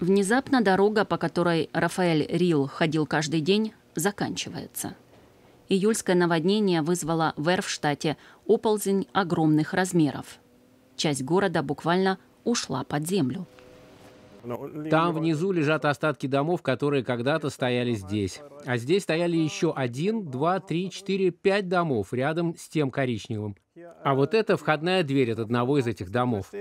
Внезапно дорога, по которой Рафаэль Рил ходил каждый день, заканчивается. Июльское наводнение вызвало в Эрфштадте оползень огромных размеров. Часть города буквально ушла под землю. Там внизу лежат остатки домов, которые когда-то стояли здесь. А здесь стояли еще один, два, три, четыре, пять домов рядом с тем коричневым. А вот это входная дверь от одного из этих домов.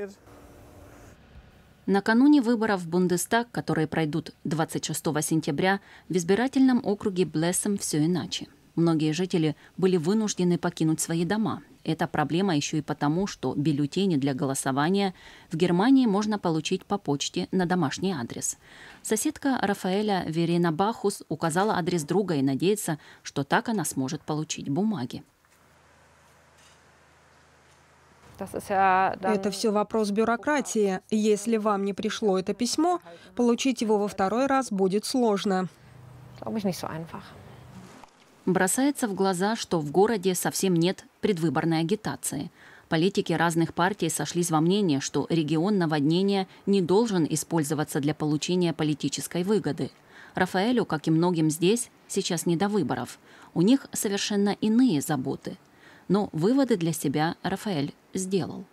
Накануне выборов в Бундестаг, которые пройдут 26 сентября, в избирательном округе Блессом все иначе. Многие жители были вынуждены покинуть свои дома. Эта проблема еще и потому, что бюллетени для голосования в Германии можно получить по почте на домашний адрес. Соседка Рафаэля Верена Бахус указала адрес друга и надеется, что так она сможет получить бумаги. Это все вопрос бюрократии. Если вам не пришло это письмо, получить его во второй раз будет сложно. Бросается в глаза, что в городе совсем нет предвыборной агитации. Политики разных партий сошлись во мнении, что регион наводнения не должен использоваться для получения политической выгоды. Рафаэлю, как и многим здесь, сейчас не до выборов. У них совершенно иные заботы – но выводы для себя Рафаэль сделал.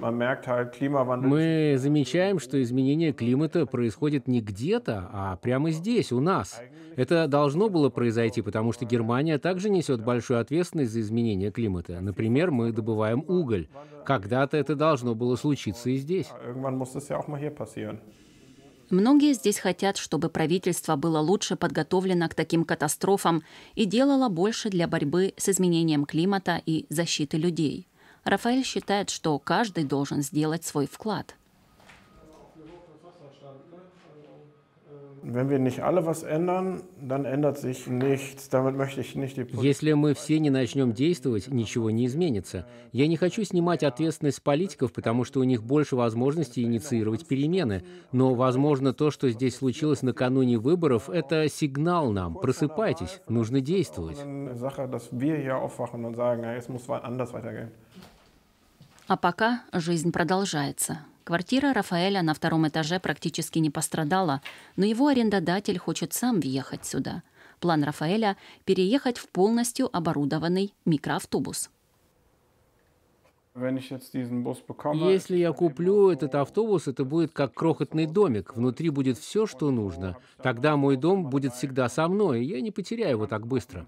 Мы замечаем, что изменение климата происходит не где-то, а прямо здесь, у нас. Это должно было произойти, потому что Германия также несет большую ответственность за изменение климата. Например, мы добываем уголь. Когда-то это должно было случиться и здесь. Многие здесь хотят, чтобы правительство было лучше подготовлено к таким катастрофам и делало больше для борьбы с изменением климата и защиты людей. Рафаэль считает, что каждый должен сделать свой вклад – Если мы все не начнем действовать, ничего не изменится. Я не хочу снимать ответственность политиков, потому что у них больше возможностей инициировать перемены. Но, возможно, то, что здесь случилось накануне выборов, это сигнал нам. Просыпайтесь, нужно действовать. А пока жизнь продолжается. Квартира Рафаэля на втором этаже практически не пострадала, но его арендодатель хочет сам въехать сюда. План Рафаэля – переехать в полностью оборудованный микроавтобус. Если я куплю этот автобус, это будет как крохотный домик. Внутри будет все, что нужно. Тогда мой дом будет всегда со мной, и я не потеряю его так быстро.